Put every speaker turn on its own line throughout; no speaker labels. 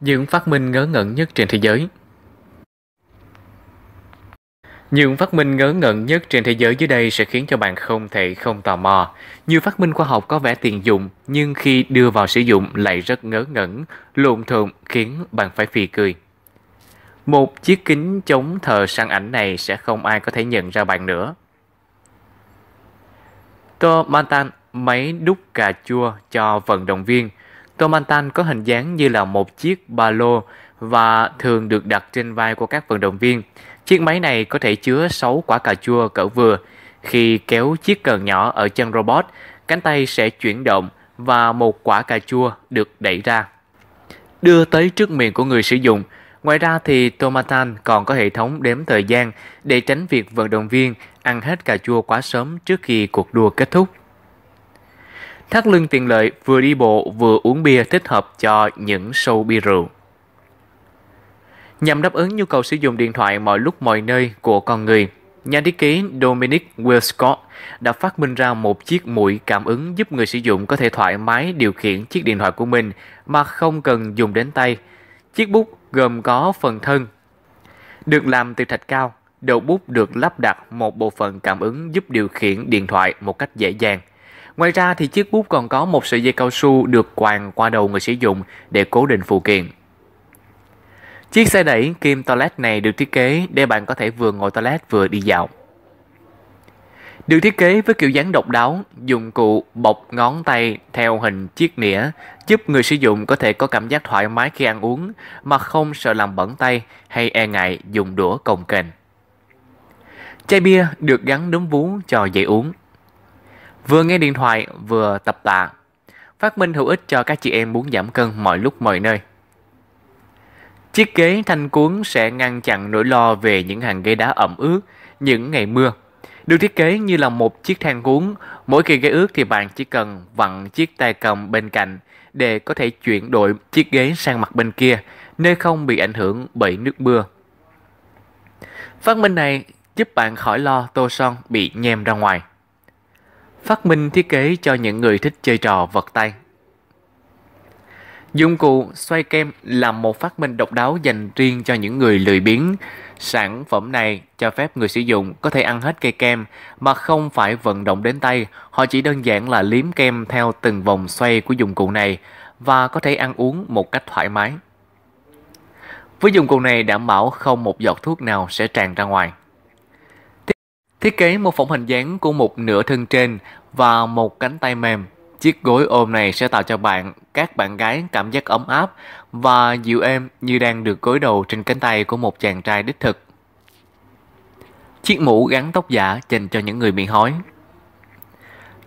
Những phát minh ngớ ngẩn nhất trên thế giới những phát minh ngớ ngẩn nhất trên thế giới dưới đây sẽ khiến cho bạn không thể không tò mò. Nhiều phát minh khoa học có vẻ tiện dụng, nhưng khi đưa vào sử dụng lại rất ngớ ngẩn, lộn thộn khiến bạn phải phì cười. Một chiếc kính chống thờ sang ảnh này sẽ không ai có thể nhận ra bạn nữa. Tomantan, máy đúc cà chua cho vận động viên – Tomantan có hình dáng như là một chiếc ba lô và thường được đặt trên vai của các vận động viên. Chiếc máy này có thể chứa 6 quả cà chua cỡ vừa. Khi kéo chiếc cần nhỏ ở chân robot, cánh tay sẽ chuyển động và một quả cà chua được đẩy ra. Đưa tới trước miệng của người sử dụng. Ngoài ra thì Tomatan còn có hệ thống đếm thời gian để tránh việc vận động viên ăn hết cà chua quá sớm trước khi cuộc đua kết thúc. Thắt lưng tiện lợi vừa đi bộ vừa uống bia thích hợp cho những sâu bia rượu. Nhằm đáp ứng nhu cầu sử dụng điện thoại mọi lúc mọi nơi của con người, nhà thiết kế Dominic Wilscott đã phát minh ra một chiếc mũi cảm ứng giúp người sử dụng có thể thoải mái điều khiển chiếc điện thoại của mình mà không cần dùng đến tay. Chiếc bút gồm có phần thân được làm từ thạch cao, đầu bút được lắp đặt một bộ phận cảm ứng giúp điều khiển điện thoại một cách dễ dàng – Ngoài ra thì chiếc bút còn có một sợi dây cao su được quàng qua đầu người sử dụng để cố định phụ kiện. Chiếc xe đẩy kim toilet này được thiết kế để bạn có thể vừa ngồi toilet vừa đi dạo. Được thiết kế với kiểu dáng độc đáo, dụng cụ bọc ngón tay theo hình chiếc nĩa giúp người sử dụng có thể có cảm giác thoải mái khi ăn uống mà không sợ làm bẩn tay hay e ngại dùng đũa cồng kềnh. Chai bia được gắn đốm vú cho dễ uống. Vừa nghe điện thoại, vừa tập tạ. Phát minh hữu ích cho các chị em muốn giảm cân mọi lúc mọi nơi. Chiếc ghế thanh cuốn sẽ ngăn chặn nỗi lo về những hàng ghế đá ẩm ướt những ngày mưa. Được thiết kế như là một chiếc thang cuốn, mỗi khi ghế ướt thì bạn chỉ cần vặn chiếc tay cầm bên cạnh để có thể chuyển đổi chiếc ghế sang mặt bên kia, nơi không bị ảnh hưởng bởi nước mưa. Phát minh này giúp bạn khỏi lo tô son bị nhem ra ngoài phát minh thiết kế cho những người thích chơi trò vật tay. Dụng cụ xoay kem là một phát minh độc đáo dành riêng cho những người lười biếng. Sản phẩm này cho phép người sử dụng có thể ăn hết cây kem mà không phải vận động đến tay. Họ chỉ đơn giản là liếm kem theo từng vòng xoay của dụng cụ này và có thể ăn uống một cách thoải mái. Với dụng cụ này đảm bảo không một giọt thuốc nào sẽ tràn ra ngoài. Thiết kế một phỏng hình dáng của một nửa thân trên và một cánh tay mềm. Chiếc gối ôm này sẽ tạo cho bạn, các bạn gái cảm giác ấm áp và dịu êm như đang được gối đầu trên cánh tay của một chàng trai đích thực. Chiếc mũ gắn tóc giả dành cho những người bị hói.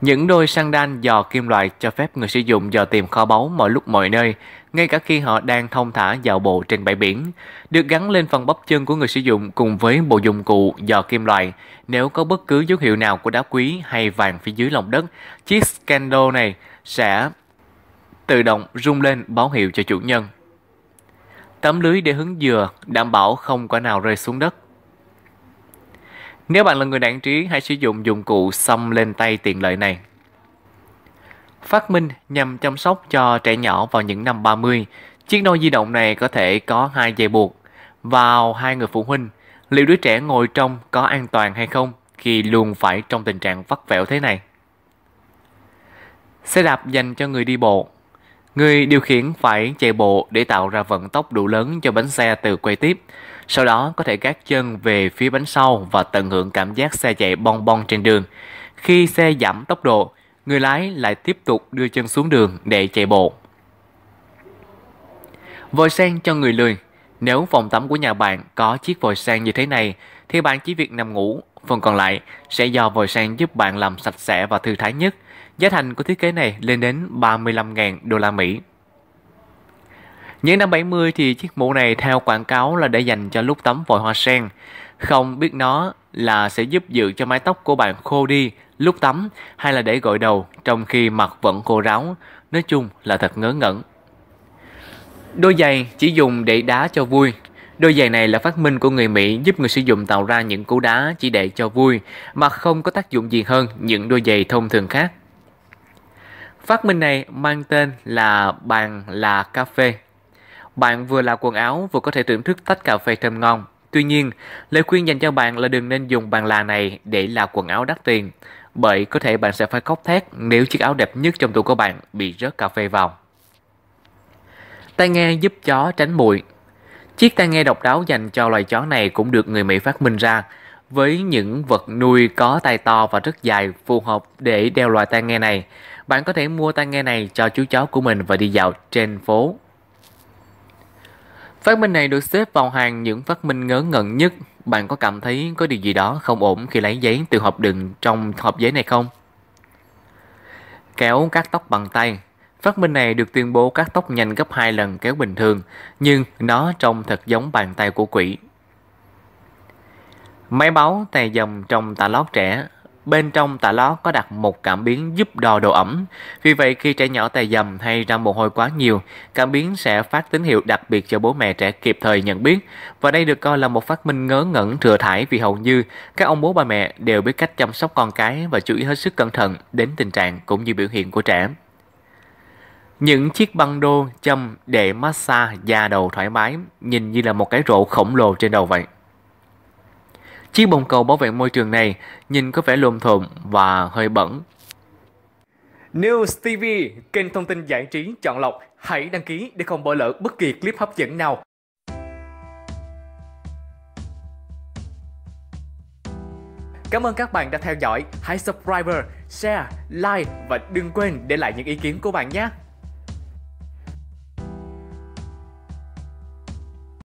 Những đôi sandal dò kim loại cho phép người sử dụng dò tìm kho báu mọi lúc mọi nơi ngay cả khi họ đang thông thả dạo bộ trên bãi biển, được gắn lên phần bắp chân của người sử dụng cùng với bộ dụng cụ dò kim loại. Nếu có bất cứ dấu hiệu nào của đá quý hay vàng phía dưới lòng đất, chiếc scandal này sẽ tự động rung lên báo hiệu cho chủ nhân. Tấm lưới để hứng dừa đảm bảo không quả nào rơi xuống đất. Nếu bạn là người đảng trí, hãy sử dụng dụng cụ xăm lên tay tiện lợi này. Phát minh nhằm chăm sóc cho trẻ nhỏ vào những năm 30, chiếc nôi di động này có thể có hai dây buộc. Vào hai người phụ huynh, liệu đứa trẻ ngồi trong có an toàn hay không khi luôn phải trong tình trạng vắt vẹo thế này? Xe đạp dành cho người đi bộ Người điều khiển phải chạy bộ để tạo ra vận tốc đủ lớn cho bánh xe từ quay tiếp. Sau đó có thể gác chân về phía bánh sau và tận hưởng cảm giác xe chạy bon bon trên đường. Khi xe giảm tốc độ, người lái lại tiếp tục đưa chân xuống đường để chạy bộ. Vòi sen cho người lười. Nếu phòng tắm của nhà bạn có chiếc vòi sen như thế này, thì bạn chỉ việc nằm ngủ. Phần còn lại sẽ do vòi sen giúp bạn làm sạch sẽ và thư thái nhất. Giá thành của thiết kế này lên đến 35.000 đô la Mỹ. Những năm 70 thì chiếc mũ này theo quảng cáo là để dành cho lúc tắm vòi hoa sen. Không biết nó là sẽ giúp giữ cho mái tóc của bạn khô đi lúc tắm hay là để gội đầu trong khi mặt vẫn khô ráo, nói chung là thật ngớ ngẩn. Đôi giày chỉ dùng để đá cho vui. Đôi giày này là phát minh của người Mỹ giúp người sử dụng tạo ra những cú đá chỉ để cho vui mà không có tác dụng gì hơn những đôi giày thông thường khác. Phát minh này mang tên là bàn là cà phê. Bạn vừa là quần áo vừa có thể thưởng thức tách cà phê thơm ngon. Tuy nhiên, lời khuyên dành cho bạn là đừng nên dùng bàn là này để là quần áo đắt tiền bởi có thể bạn sẽ phải khóc thét nếu chiếc áo đẹp nhất trong tủ của bạn bị rớt cà phê vào. Tai nghe giúp chó tránh bụi Chiếc tai nghe độc đáo dành cho loài chó này cũng được người Mỹ phát minh ra với những vật nuôi có tai to và rất dài phù hợp để đeo loại tai nghe này. Bạn có thể mua tai nghe này cho chú chó của mình và đi dạo trên phố Phát minh này được xếp vào hàng những phát minh ngớ ngẩn nhất. Bạn có cảm thấy có điều gì đó không ổn khi lấy giấy từ hộp đựng trong hộp giấy này không? Kéo cắt tóc bằng tay Phát minh này được tuyên bố cắt tóc nhanh gấp 2 lần kéo bình thường, nhưng nó trông thật giống bàn tay của quỷ. Máy báo tay dầm trong tà lót trẻ Bên trong tả lót có đặt một cảm biến giúp đo độ ẩm. Vì vậy khi trẻ nhỏ tè dầm hay ra mồ hôi quá nhiều, cảm biến sẽ phát tín hiệu đặc biệt cho bố mẹ trẻ kịp thời nhận biết. Và đây được coi là một phát minh ngớ ngẩn thừa thải vì hầu như các ông bố bà mẹ đều biết cách chăm sóc con cái và chú ý hết sức cẩn thận đến tình trạng cũng như biểu hiện của trẻ. Những chiếc băng đô châm để massage da đầu thoải mái nhìn như là một cái rổ khổng lồ trên đầu vậy. Chiếc bồn cầu bảo vệ môi trường này nhìn có vẻ lồm thộm và hơi bẩn. News TV, kênh thông tin giải trí chọn lọc. Hãy đăng ký để không bỏ lỡ bất kỳ clip hấp dẫn nào. Cảm ơn các bạn đã theo dõi. Hãy subscribe, share, like và đừng quên để lại những ý kiến của bạn nhé.